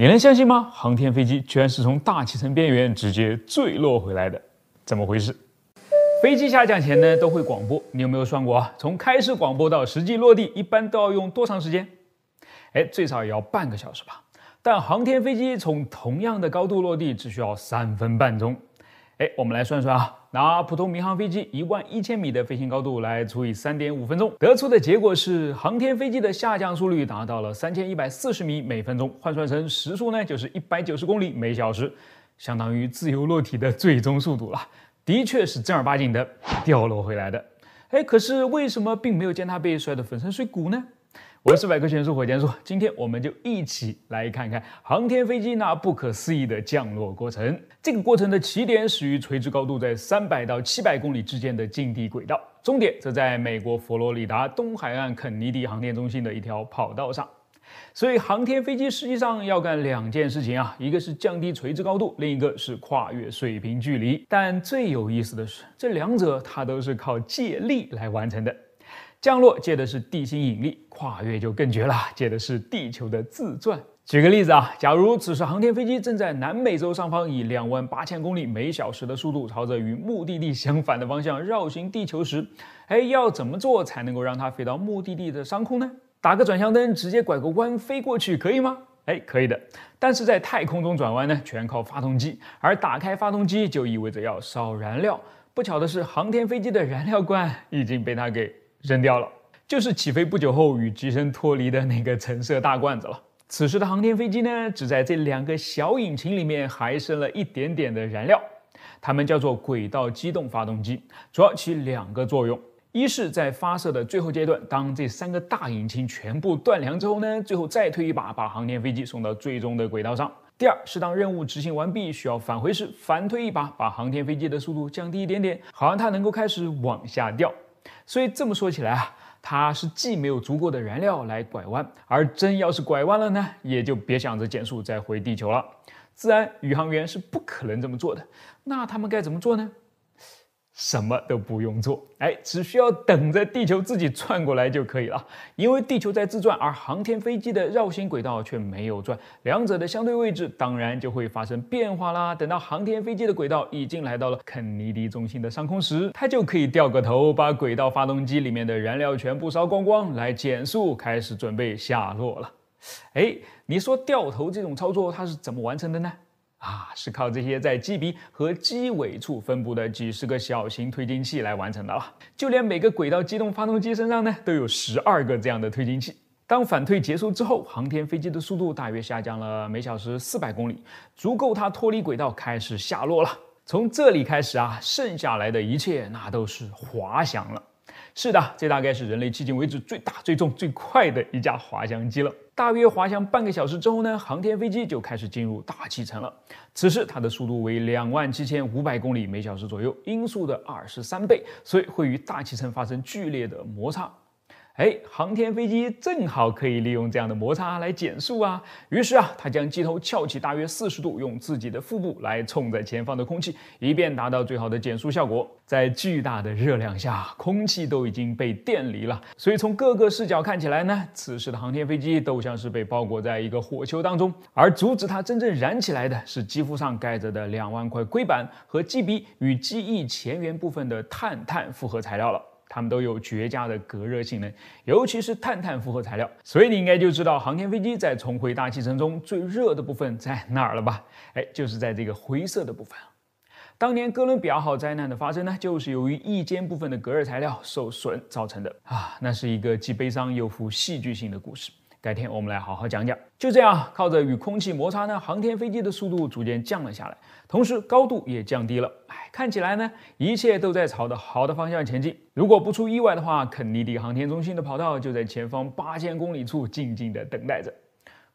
你能相信吗？航天飞机居然是从大气层边缘直接坠落回来的，怎么回事？飞机下降前呢都会广播，你有没有算过啊？从开始广播到实际落地，一般都要用多长时间？哎，最少也要半个小时吧。但航天飞机从同样的高度落地只需要三分半钟。哎，我们来算算啊。拿普通民航飞机一万一千米的飞行高度来除以三点五分钟，得出的结果是航天飞机的下降速率达到了三千一百四十米每分钟，换算成时速呢，就是一百九十公里每小时，相当于自由落体的最终速度了。的确是正儿八经的掉落回来的。哎，可是为什么并没有见它被摔得粉身碎骨呢？我是百科全书火箭叔，今天我们就一起来看看航天飞机那不可思议的降落过程。这个过程的起点始于垂直高度在三百到七百公里之间的近地轨道，终点则在美国佛罗里达东海岸肯尼迪航天中心的一条跑道上。所以，航天飞机实际上要干两件事情啊，一个是降低垂直高度，另一个是跨越水平距离。但最有意思的是，这两者它都是靠借力来完成的。降落借的是地心引力，跨越就更绝了，借的是地球的自转。举个例子啊，假如此时航天飞机正在南美洲上方以两万八千公里每小时的速度，朝着与目的地相反的方向绕行地球时，哎，要怎么做才能够让它飞到目的地的上空呢？打个转向灯，直接拐个弯飞过去，可以吗？哎，可以的。但是在太空中转弯呢，全靠发动机，而打开发动机就意味着要烧燃料。不巧的是，航天飞机的燃料罐已经被它给。扔掉了，就是起飞不久后与机身脱离的那个橙色大罐子了。此时的航天飞机呢，只在这两个小引擎里面还剩了一点点的燃料，它们叫做轨道机动发动机，主要起两个作用：一是，在发射的最后阶段，当这三个大引擎全部断粮之后呢，最后再推一把，把航天飞机送到最终的轨道上；第二是，当任务执行完毕需要返回时，反推一把，把航天飞机的速度降低一点点，好让它能够开始往下掉。所以这么说起来啊，它是既没有足够的燃料来拐弯，而真要是拐弯了呢，也就别想着减速再回地球了。自然，宇航员是不可能这么做的。那他们该怎么做呢？什么都不用做，哎，只需要等着地球自己转过来就可以了。因为地球在自转，而航天飞机的绕行轨道却没有转，两者的相对位置当然就会发生变化啦。等到航天飞机的轨道已经来到了肯尼迪中心的上空时，它就可以掉个头，把轨道发动机里面的燃料全部烧光光，来减速，开始准备下落了。哎，你说掉头这种操作它是怎么完成的呢？啊，是靠这些在机鼻和机尾处分布的几十个小型推进器来完成的了。就连每个轨道机动发动机身上呢，都有十二个这样的推进器。当反推结束之后，航天飞机的速度大约下降了每小时四百公里，足够它脱离轨道开始下落了。从这里开始啊，剩下来的一切那都是滑翔了。是的，这大概是人类迄今为止最大、最重、最快的一架滑翔机了。大约滑翔半个小时之后呢，航天飞机就开始进入大气层了。此时它的速度为两万七千五百公里每小时左右，音速的二十三倍，所以会与大气层发生剧烈的摩擦。哎，航天飞机正好可以利用这样的摩擦来减速啊。于是啊，他将机头翘起大约四十度，用自己的腹部来冲着前方的空气，以便达到最好的减速效果。在巨大的热量下，空气都已经被电离了。所以从各个视角看起来呢，此时的航天飞机都像是被包裹在一个火球当中。而阻止它真正燃起来的是机腹上盖着的两万块硅板和机鼻与机翼前缘部分的碳碳复合材料了。它们都有绝佳的隔热性能，尤其是碳碳复合材料。所以你应该就知道航天飞机在重回大气层中最热的部分在哪儿了吧？哎，就是在这个灰色的部分。当年哥伦比亚号灾难的发生呢，就是由于翼尖部分的隔热材料受损造成的啊，那是一个既悲伤又富戏剧性的故事。改天我们来好好讲讲。就这样，靠着与空气摩擦呢，航天飞机的速度逐渐降了下来，同时高度也降低了。哎，看起来呢，一切都在朝着好的方向前进。如果不出意外的话，肯尼迪航天中心的跑道就在前方八千公里处静静的等待着。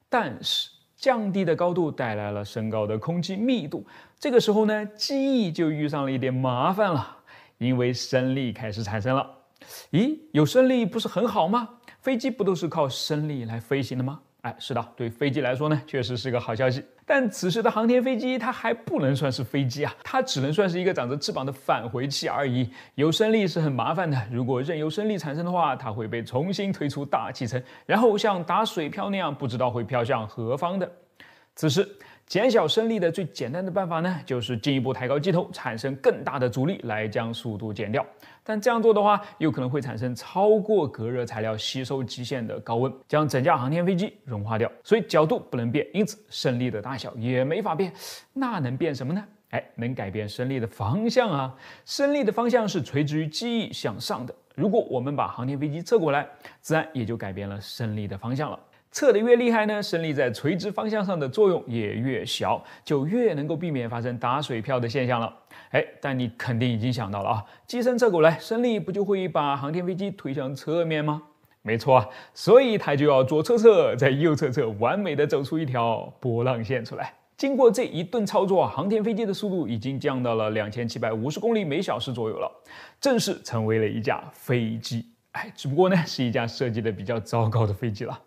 但是，降低的高度带来了升高的空气密度，这个时候呢，机翼就遇上了一点麻烦了，因为升力开始产生了。咦，有升力不是很好吗？飞机不都是靠升力来飞行的吗？哎，是的，对飞机来说呢，确实是个好消息。但此时的航天飞机它还不能算是飞机啊，它只能算是一个长着翅膀的返回器而已。有升力是很麻烦的，如果任由升力产生的话，它会被重新推出大气层，然后像打水漂那样，不知道会飘向何方的。此时。减小升力的最简单的办法呢，就是进一步抬高机头，产生更大的阻力来将速度减掉。但这样做的话，有可能会产生超过隔热材料吸收极限的高温，将整架航天飞机融化掉。所以角度不能变，因此升力的大小也没法变。那能变什么呢？哎，能改变升力的方向啊！升力的方向是垂直于机翼向上的。如果我们把航天飞机侧过来，自然也就改变了升力的方向了。侧得越厉害呢，升力在垂直方向上的作用也越小，就越能够避免发生打水漂的现象了。哎，但你肯定已经想到了啊，机身侧过来，升力不就会把航天飞机推向侧面吗？没错，啊，所以它就要左侧侧，在右侧侧，完美的走出一条波浪线出来。经过这一顿操作，航天飞机的速度已经降到了两千七百五十公里每小时左右了，正式成为了一架飞机。哎，只不过呢，是一架设计的比较糟糕的飞机了。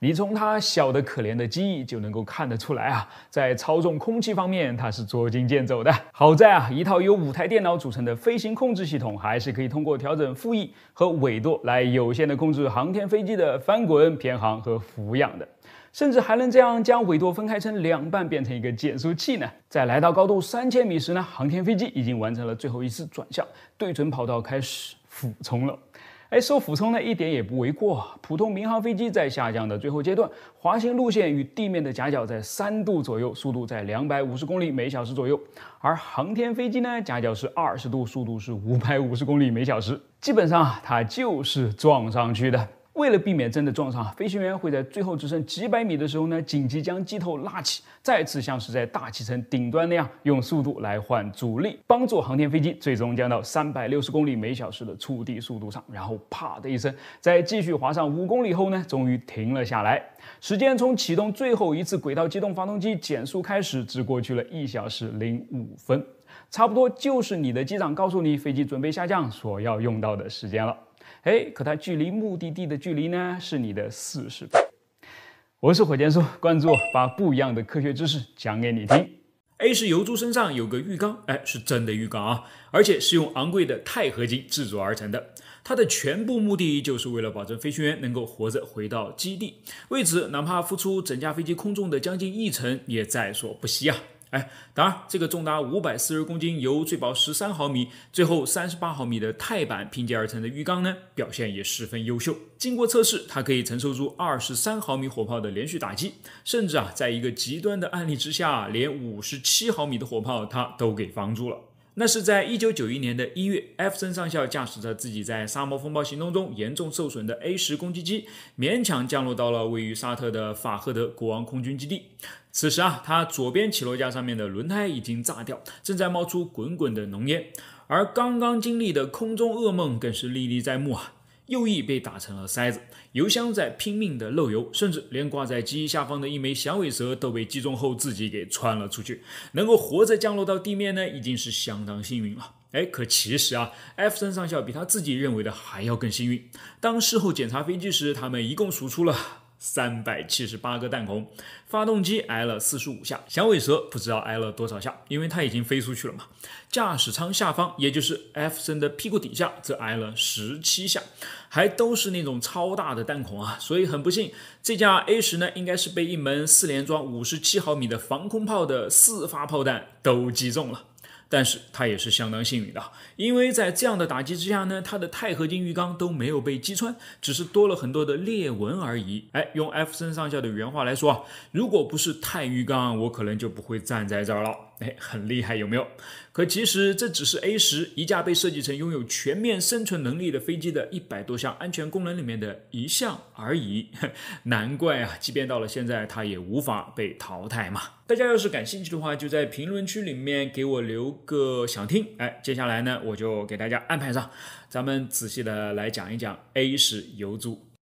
你从它小的可怜的机翼就能够看得出来啊，在操纵空气方面它是捉襟见肘的。好在啊，一套由五台电脑组成的飞行控制系统，还是可以通过调整副翼和尾舵来有限的控制航天飞机的翻滚、偏航和俯仰的，甚至还能这样将尾舵分开成两半，变成一个减速器呢。在来到高度三千米时呢，航天飞机已经完成了最后一次转向，对准跑道开始俯冲了。哎，受俯冲呢，一点也不为过。普通民航飞机在下降的最后阶段，滑行路线与地面的夹角在三度左右，速度在两百五十公里每小时左右；而航天飞机呢，夹角是二十度，速度是五百五十公里每小时。基本上啊，它就是撞上去的。为了避免真的撞上，飞行员会在最后只剩几百米的时候呢，紧急将机头拉起，再次像是在大气层顶端那样，用速度来换阻力，帮助航天飞机最终降到三百六十公里每小时的触地速度上，然后啪的一声，在继续滑上五公里后呢，终于停了下来。时间从启动最后一次轨道机动发动机减速开始，只过去了一小时零五分，差不多就是你的机长告诉你飞机准备下降所要用到的时间了。哎，可它距离目的地的距离呢，是你的四十倍。我是火箭叔，关注我，把不一样的科学知识讲给你听。A 是油猪身上有个浴缸，哎，是真的浴缸啊，而且是用昂贵的钛合金制作而成的。它的全部目的就是为了保证飞行员能够活着回到基地，为此哪怕付出整架飞机空中的将近一成也在所不惜啊。哎，当然，这个重达五百四十公斤、由最薄十三毫米、最后三十八毫米的钛板拼接而成的浴缸呢，表现也十分优秀。经过测试，它可以承受住二十三毫米火炮的连续打击，甚至啊，在一个极端的案例之下，连五十七毫米的火炮它都给防住了。那是在一九九一年的一月，艾弗森上校驾驶着自己在沙漠风暴行动中严重受损的 A 十攻击机，勉强降落到了位于沙特的法赫德国王空军基地。此时啊，他左边起落架上面的轮胎已经炸掉，正在冒出滚滚的浓烟，而刚刚经历的空中噩梦更是历历在目啊。右翼被打成了筛子，油箱在拼命的漏油，甚至连挂在机翼下方的一枚响尾蛇都被击中后自己给穿了出去，能够活着降落到地面呢，已经是相当幸运了。哎，可其实啊，艾弗森上校比他自己认为的还要更幸运。当事后检查飞机时，他们一共数出了。三百七十八个弹孔，发动机挨了四十五下，响尾蛇不知道挨了多少下，因为它已经飞出去了嘛。驾驶舱下方，也就是 F 弗森的屁股底下，则挨了十七下，还都是那种超大的弹孔啊。所以很不幸，这架 A 十呢，应该是被一门四连装五十七毫米的防空炮的四发炮弹都击中了。但是他也是相当幸运的，因为在这样的打击之下呢，他的钛合金鱼缸都没有被击穿，只是多了很多的裂纹而已。哎，用 F 弗森上校的原话来说啊，如果不是钛鱼缸，我可能就不会站在这儿了。哎，很厉害，有没有？可其实这只是 A 十一架被设计成拥有全面生存能力的飞机的一百多项安全功能里面的一项而已。难怪啊，即便到了现在，它也无法被淘汰嘛。大家要是感兴趣的话，就在评论区里面给我留个想听。哎，接下来呢，我就给大家安排上，咱们仔细的来讲一讲 A 十油租。